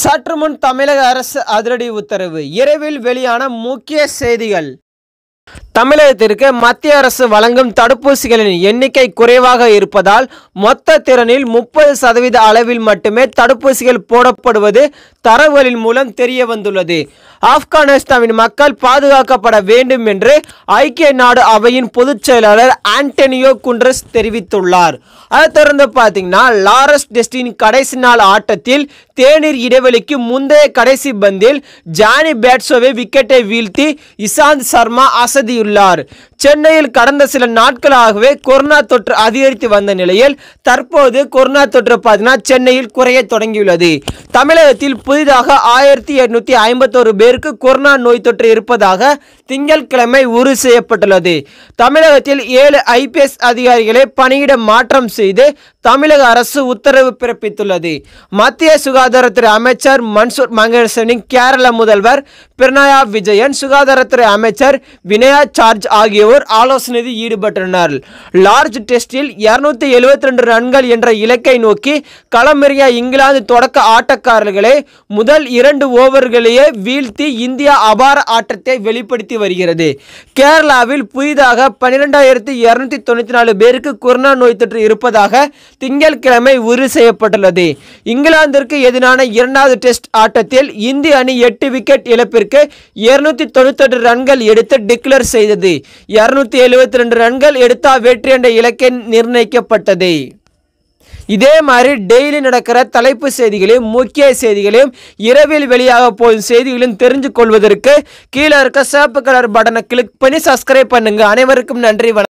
சற்று முன் தமிழக அரசு அதிரடி உத்தரவு இரவில் வெளியான முக்கிய செய்திகள் தமிழகத்திற்கு மத்திய அரசு வழங்கும் தடுப்பூசிகளின் எண்ணிக்கை குறைவாக இருப்பதால் மொத்த திறனில் முப்பது சதவீத அளவில் மட்டுமே தடுப்பூசிகள் போடப்படுவது தரவுகளின் மூலம் தெரிய வந்துள்ளது ஆப்கானிஸ்தானின் மக்கள் பாதுகாக்கப்பட வேண்டும் என்று ஐக்கிய நாடு அவையின் பொதுச் செயலாளர் ஆண்டனியோ குண்ட்ரஸ் தெரிவித்துள்ளார் அதை தொடர்ந்து பார்த்தீங்கன்னா லாரஸ் டெஸ்டின் கடைசி நாள் ஆட்டத்தில் தேநீர் இடைவெளிக்கு முந்தைய கடைசி பந்தில் ஜானி பேட்ஸோவை விக்கெட்டை வீழ்த்தி இசாந்த் சர்மா அசதி கூறியுள்ளார் சென்னையில் கடந்த சில நாட்களாகவே கொரோனா தொற்று அதிகரித்து வந்த நிலையில் தற்போது கொரோனா தொற்று பார்த்தீங்கன்னா சென்னையில் குறைய தொடங்கியுள்ளது தமிழகத்தில் புதிதாக ஆயிரத்தி எட்நூத்தி ஐம்பத்தோரு பேருக்கு கொரோனா நோய் தொற்று இருப்பதாக திங்கட்கிழமை உறுதி செய்யப்பட்டுள்ளது தமிழகத்தில் ஏழு ஐபிஎஸ் அதிகாரிகளை பணியிட மாற்றம் செய்து தமிழக அரசு உத்தரவு பிறப்பித்துள்ளது மத்திய சுகாதாரத்துறை அமைச்சர் மன்சூர் மங்கேசனின் கேரள முதல்வர் பிரணயா விஜயன் சுகாதாரத்துறை அமைச்சர் வினயா சார்ஜ் ஆகியோர் ஆலோசனையில் ஈடுபட்டனர் லார்ஜ் டெஸ்டில் இருநூத்தி எழுபத்தி ரெண்டு ரன்கள் என்ற இலக்கை நோக்கி களமறிய இங்கிலாந்து தொடக்க ஆட்டக்காரர்களை முதல் இரண்டு ஓவர்களையே வீழ்த்தி இந்தியா அபார ஆட்டத்தை வெளிப்படுத்தி வருகிறது கேரளாவில் புதிதாக பன்னிரெண்டாயிரத்தி இருநூத்தி தொண்ணூற்றி நாலு பேருக்கு கொரோனா நோய் தொற்று இருப்பதாக திங்கட்கிழமை உறுதி செய்யப்பட்டுள்ளது இங்கிலாந்திற்கு எதிரான இரண்டாவது டெஸ்ட் ஆட்டத்தில் இந்திய அணி எட்டு விக்கெட் இழப்பிற்கு இருநூத்தி தொண்ணூத்தெட்டு ரன்கள் எடுத்து டிக்ளேர் செய்தது இருநூத்தி எழுபத்தி ரெண்டு ரன்கள் எடுத்தால் வெற்றி என்ற இலக்கை நிர்ணயிக்கப்பட்டது இதே மாதிரி டெய்லி நடக்கிற தலைப்பு செய்திகளையும் முக்கிய செய்திகளையும் இரவில் வெளியாக போகும் செய்திகளையும் தெரிஞ்சு கொள்வதற்கு கீழே இருக்க சிவப்பு கலர் பட்டனை கிளிக் பண்ணி சப்ஸ்கிரைப் பண்ணுங்கள் அனைவருக்கும் நன்றி